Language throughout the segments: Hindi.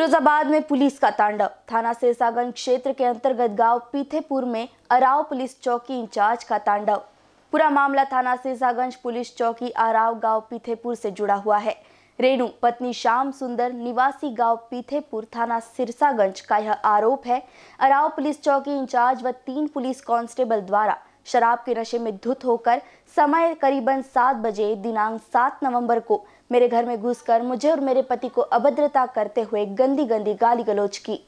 फिरोजाबाद में पुलिस का तांडव थाना सिरसागंज क्षेत्र के अंतर्गत गांव पीथेपुर में अराव पुलिस चौकी इंचार्ज का तांडव पूरा मामला थाना सिरसागंज पुलिस चौकी अराव गांव पीथेपुर से जुड़ा हुआ है रेणु पत्नी श्याम सुंदर निवासी गांव पीथेपुर थाना सिरसागंज का यह आरोप है अराव पुलिस चौकी इंचार्ज व तीन पुलिस कांस्टेबल द्वारा शराब के नशे में धुत होकर समय करीबन सात बजे दिनांक सात नवंबर को मेरे घर में घुसकर मुझे और मेरे पति को अभद्रता करते हुए गंदी गंदी गाली गलोच की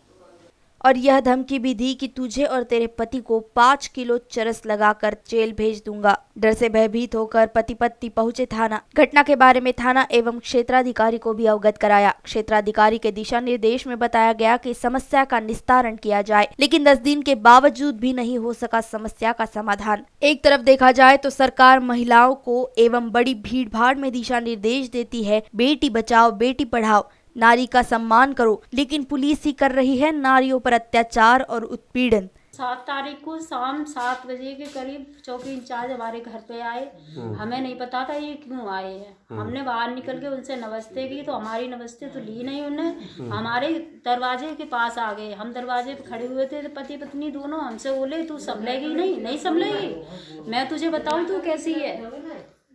और यह धमकी भी दी कि तुझे और तेरे पति को पाँच किलो चरस लगाकर जेल भेज दूंगा डर से भयभीत होकर पति पत्नी पहुंचे थाना घटना के बारे में थाना एवं क्षेत्राधिकारी को भी अवगत कराया क्षेत्राधिकारी के दिशा निर्देश में बताया गया कि समस्या का निस्तारण किया जाए लेकिन दस दिन के बावजूद भी नहीं हो सका समस्या का समाधान एक तरफ देखा जाए तो सरकार महिलाओं को एवं बड़ी भीड़ भाड़ में दिशा निर्देश देती है बेटी बचाओ बेटी पढ़ाओ नारी का सम्मान करो लेकिन पुलिस ही कर रही है नारियों पर अत्याचार और उत्पीड़न सात तारीख को शाम सात बजे के करीब चौकी इंचार्ज हमारे घर पे आए हम्म। हमें नहीं पता था ये क्यों आए हैं हम्म। हमने बाहर निकल के उनसे नमस्ते की तो हमारी नमस्ते तो ली नहीं उन्हें हम्म। हमारे दरवाजे के पास आ गए हम दरवाजे पे खड़े हुए थे तो पति पत्नी दोनों हमसे बोले तू संभलेगी नहीं नहीं संभलेगी मैं तुझे बताऊँ तू कैसी है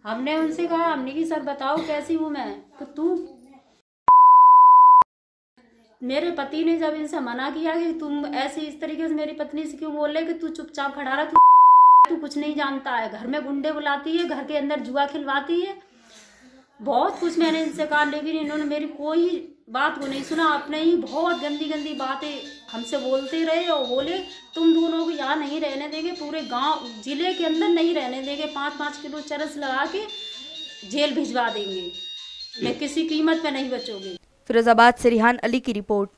हमने उनसे कहा हमने की सर बताओ कैसी हूँ मैं तो तू मेरे पति ने जब इनसे मना किया कि तुम ऐसे इस तरीके से मेरी पत्नी से क्यों बोल रहे कि तू चुपचाप खड़ा रहा तू तू कुछ नहीं जानता है घर में गुंडे बुलाती है घर के अंदर जुआ खिलवाती है बहुत कुछ मैंने इनसे कहा लेकिन इन्होंने मेरी कोई बात को नहीं सुना अपने ही बहुत गंदी गंदी बातें हमसे बोलते रहे और बोले तुम दोनों को यहाँ नहीं रहने देंगे पूरे गांव जिले के अंदर नहीं रहने देंगे पाँच पाँच किलो चरस लगा के जेल भिजवा देंगे मैं किसी कीमत पर नहीं बचोगे फिरोजाबाद से रिहान अली की रिपोर्ट